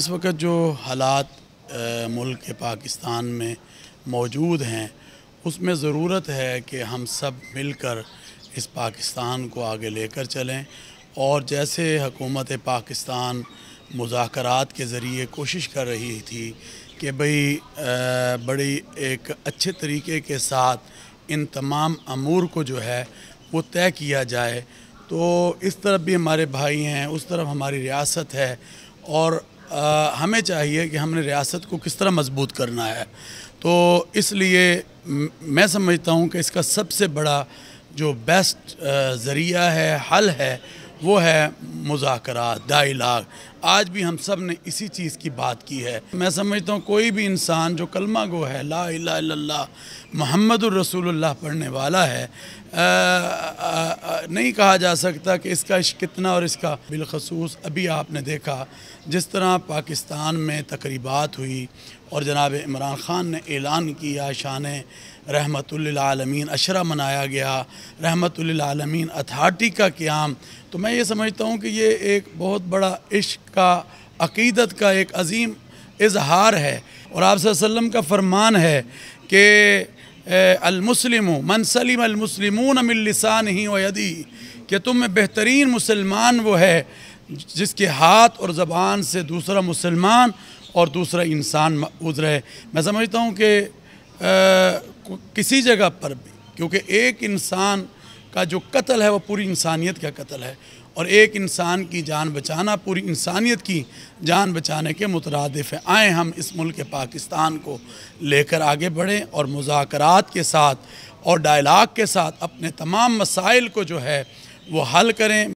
इस वक्त जो हालात मुल्क के पाकिस्तान में मौजूद हैं उसमें ज़रूरत है कि हम सब मिलकर इस पाकिस्तान को आगे लेकर चलें और जैसे हकूमत पाकिस्तान मुजाकरात के ज़रिए कोशिश कर रही थी कि भई बड़ी एक अच्छे तरीके के साथ इन तमाम अमूर को जो है वो तय किया जाए तो इस तरफ भी हमारे भाई हैं उस तरफ हमारी रियासत है और आ, हमें चाहिए कि हमने रियासत को किस तरह मजबूत करना है तो इसलिए मैं समझता हूँ कि इसका सबसे बड़ा जो बेस्ट ज़रिया है हल है वो है मुजाकरा डायलाग आज भी हम सब ने इसी चीज़ की बात की है मैं समझता हूँ कोई भी इंसान जो कलमा गो है ला ला मोहम्मद रसूलुल्लाह पढ़ने वाला है आ, आ, आ, नहीं कहा जा सकता कि इसका इश्क कितना और इसका बिलखसूस अभी आपने देखा जिस तरह पाकिस्तान में तकरीबात हुई और जनाब इमरान ख़ान ने ऐलान किया शान रहमतमीन अशरा मनाया गया रहमतमीन अथार्टी का क्याम तो मैं ये समझता हूँ कि ये एक बहुत बड़ा इश्क का अकीदत का एक अजीम इजहार है और आप वसम का फरमान है कि अलमुसलिम मन सलीम अलमुसलिमून ही वदी कि तुम बेहतरीन मुसलमान वो है जिसके हाथ और ज़बान से दूसरा मुसलमान और दूसरा इंसान मऊज रहे मैं समझता हूँ कि किसी जगह पर भी क्योंकि एक इंसान का जो कत्ल है वो पूरी इंसानियत का कत्ल है और एक इंसान की जान बचाना पूरी इंसानियत की जान बचाने के मुतरदफ़ हैं आए हम इस मुल्क पाकिस्तान को लेकर आगे बढ़ें और मुजाकरात के साथ और डायलाग के साथ अपने तमाम मसाइल को जो है वो हल करें